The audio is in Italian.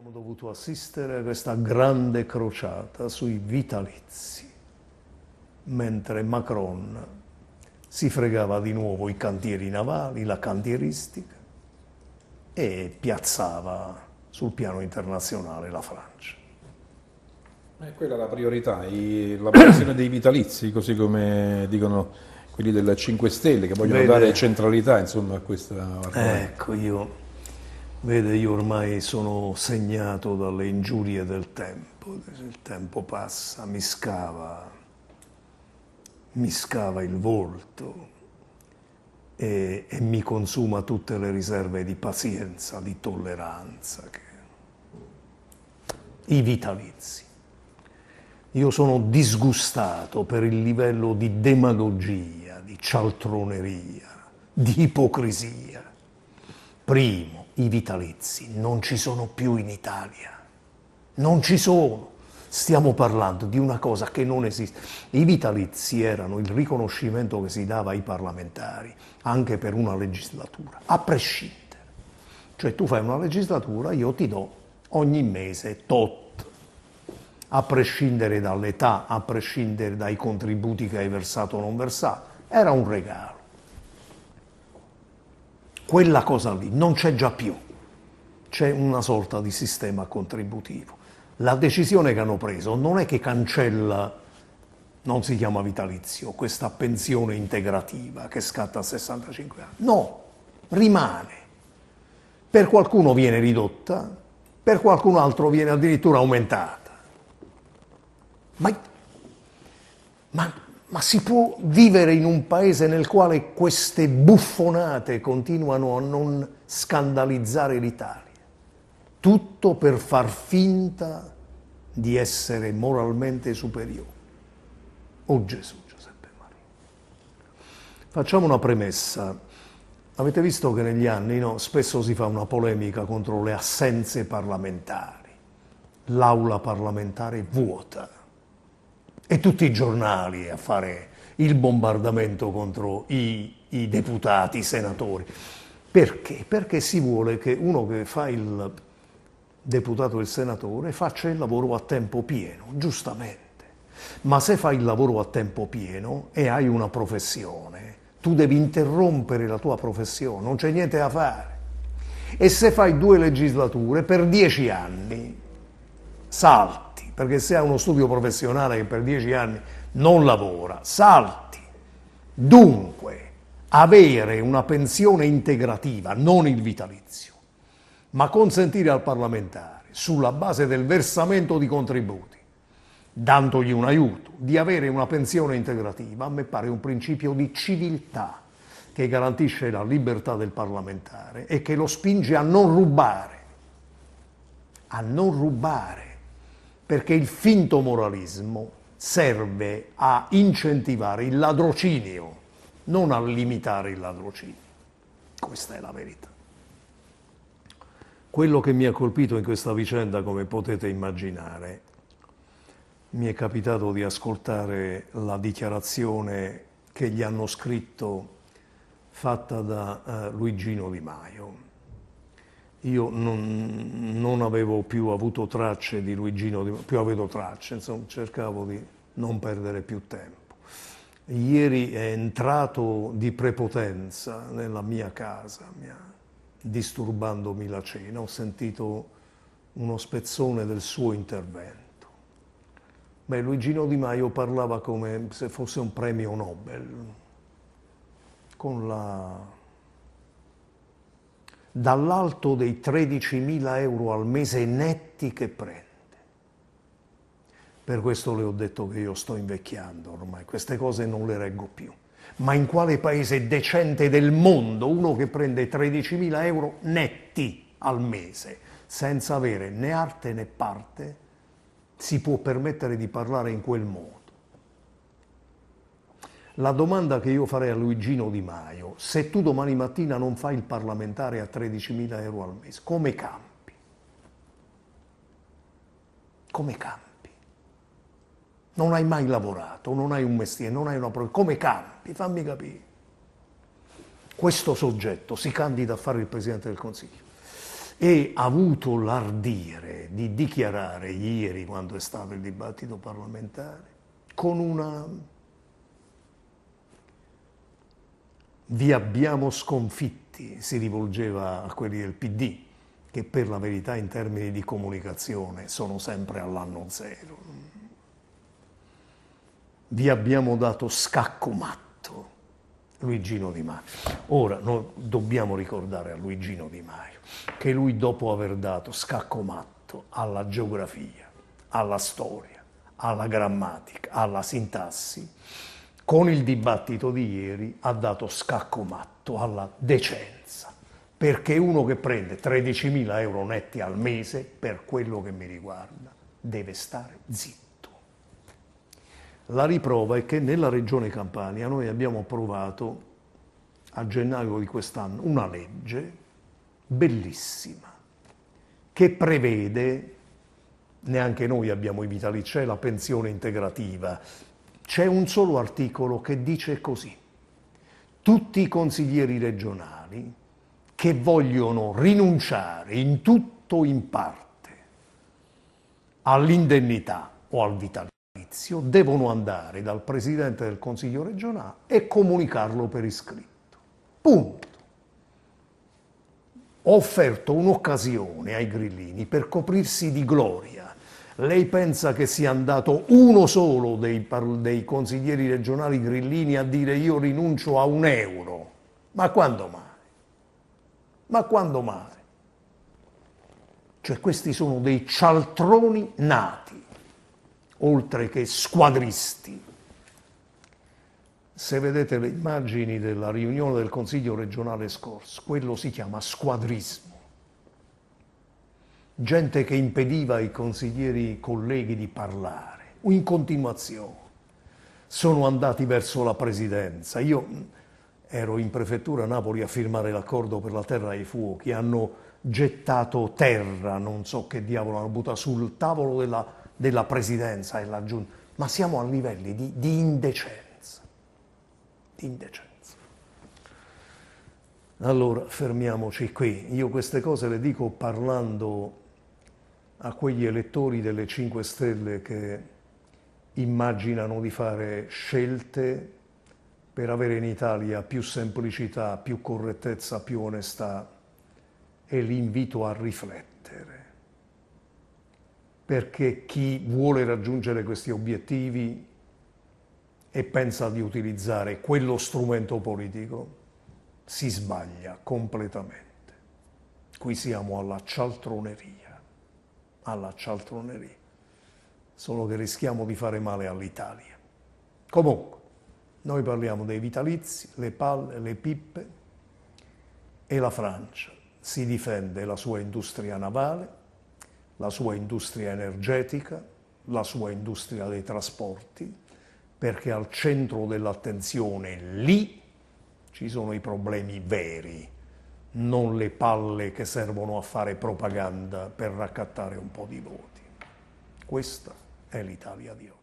Abbiamo dovuto assistere a questa grande crociata sui vitalizi, mentre Macron si fregava di nuovo i cantieri navali, la cantieristica e piazzava sul piano internazionale la Francia. E quella è la priorità, la posizione dei vitalizi, così come dicono quelli della 5 Stelle che vogliono Vede, dare centralità insomma, a questa... Ecco, io Vede, io ormai sono segnato dalle ingiurie del tempo, il tempo passa, mi scava, mi scava il volto e, e mi consuma tutte le riserve di pazienza, di tolleranza, che... i vitalizi. Io sono disgustato per il livello di demagogia, di cialtroneria, di ipocrisia. Primo i vitalizi non ci sono più in Italia. Non ci sono. Stiamo parlando di una cosa che non esiste. I vitalizi erano il riconoscimento che si dava ai parlamentari, anche per una legislatura, a prescindere. Cioè tu fai una legislatura, io ti do ogni mese tot, a prescindere dall'età, a prescindere dai contributi che hai versato o non versato. Era un regalo quella cosa lì non c'è già più, c'è una sorta di sistema contributivo. La decisione che hanno preso non è che cancella, non si chiama vitalizio, questa pensione integrativa che scatta a 65 anni, no, rimane. Per qualcuno viene ridotta, per qualcun altro viene addirittura aumentata. Ma, ma ma si può vivere in un paese nel quale queste buffonate continuano a non scandalizzare l'Italia? Tutto per far finta di essere moralmente superiori. Oh Gesù, Giuseppe Maria. Facciamo una premessa. Avete visto che negli anni no, spesso si fa una polemica contro le assenze parlamentari. L'aula parlamentare vuota e tutti i giornali a fare il bombardamento contro i, i deputati, i senatori. Perché? Perché si vuole che uno che fa il deputato e il senatore faccia il lavoro a tempo pieno, giustamente. Ma se fai il lavoro a tempo pieno e hai una professione, tu devi interrompere la tua professione, non c'è niente da fare. E se fai due legislature per dieci anni, salta perché se ha uno studio professionale che per dieci anni non lavora, salti. Dunque, avere una pensione integrativa, non il vitalizio, ma consentire al parlamentare, sulla base del versamento di contributi, dandogli un aiuto, di avere una pensione integrativa, a me pare un principio di civiltà che garantisce la libertà del parlamentare e che lo spinge a non rubare, a non rubare perché il finto moralismo serve a incentivare il ladrocinio, non a limitare il ladrocinio. Questa è la verità. Quello che mi ha colpito in questa vicenda, come potete immaginare, mi è capitato di ascoltare la dichiarazione che gli hanno scritto fatta da eh, Luigino Di Maio, io non, non, avevo più avuto tracce di Luigino, più avevo tracce, insomma cercavo di non perdere più tempo. Ieri è entrato di prepotenza nella mia casa, mia, disturbandomi la cena, ho sentito uno spezzone del suo intervento. Beh, Luigino Di Maio parlava come se fosse un premio Nobel, con la dall'alto dei 13.000 euro al mese netti che prende. Per questo le ho detto che io sto invecchiando ormai, queste cose non le reggo più. Ma in quale paese decente del mondo uno che prende 13.000 euro netti al mese, senza avere né arte né parte, si può permettere di parlare in quel modo? La domanda che io farei a Luigino Di Maio, se tu domani mattina non fai il parlamentare a 13.000 euro al mese, come campi? Come campi? Non hai mai lavorato, non hai un mestiere, non hai una professione, come campi? Fammi capire. Questo soggetto si candida a fare il Presidente del Consiglio e ha avuto l'ardire di dichiarare ieri, quando è stato il dibattito parlamentare, con una vi abbiamo sconfitti, si rivolgeva a quelli del PD, che per la verità in termini di comunicazione sono sempre all'anno zero. Vi abbiamo dato scacco matto, Luigino Di Maio. Ora noi dobbiamo ricordare a Luigino Di Maio che lui dopo aver dato scacco matto alla geografia, alla storia, alla grammatica, alla sintassi, con il dibattito di ieri ha dato scacco matto alla decenza, perché uno che prende 13.000 euro netti al mese, per quello che mi riguarda, deve stare zitto. La riprova è che nella regione Campania noi abbiamo approvato a gennaio di quest'anno una legge bellissima che prevede, neanche noi abbiamo i vitalici, la pensione integrativa, c'è un solo articolo che dice così. Tutti i consiglieri regionali che vogliono rinunciare in tutto o in parte all'indennità o al vitalizio devono andare dal Presidente del Consiglio regionale e comunicarlo per iscritto. Punto. Ho offerto un'occasione ai grillini per coprirsi di gloria lei pensa che sia andato uno solo dei, dei consiglieri regionali grillini a dire io rinuncio a un euro? Ma quando mai? Ma quando mai? Cioè questi sono dei cialtroni nati, oltre che squadristi. Se vedete le immagini della riunione del Consiglio regionale scorso, quello si chiama squadrismo gente che impediva ai consiglieri colleghi di parlare, in continuazione. Sono andati verso la presidenza. Io mm, ero in prefettura a Napoli a firmare l'accordo per la terra ai fuochi, hanno gettato terra, non so che diavolo, hanno buttato sul tavolo della, della presidenza e la giunta. Ma siamo a livelli di, di indecenza. Di indecenza. Allora, fermiamoci qui. Io queste cose le dico parlando a quegli elettori delle 5 Stelle che immaginano di fare scelte per avere in Italia più semplicità, più correttezza, più onestà e li invito a riflettere. Perché chi vuole raggiungere questi obiettivi e pensa di utilizzare quello strumento politico si sbaglia completamente. Qui siamo alla cialtroneria alla cialtroneria, solo che rischiamo di fare male all'Italia. Comunque, noi parliamo dei vitalizi, le palle, le pippe e la Francia. Si difende la sua industria navale, la sua industria energetica, la sua industria dei trasporti, perché al centro dell'attenzione lì ci sono i problemi veri non le palle che servono a fare propaganda per raccattare un po' di voti. Questa è l'Italia di oggi.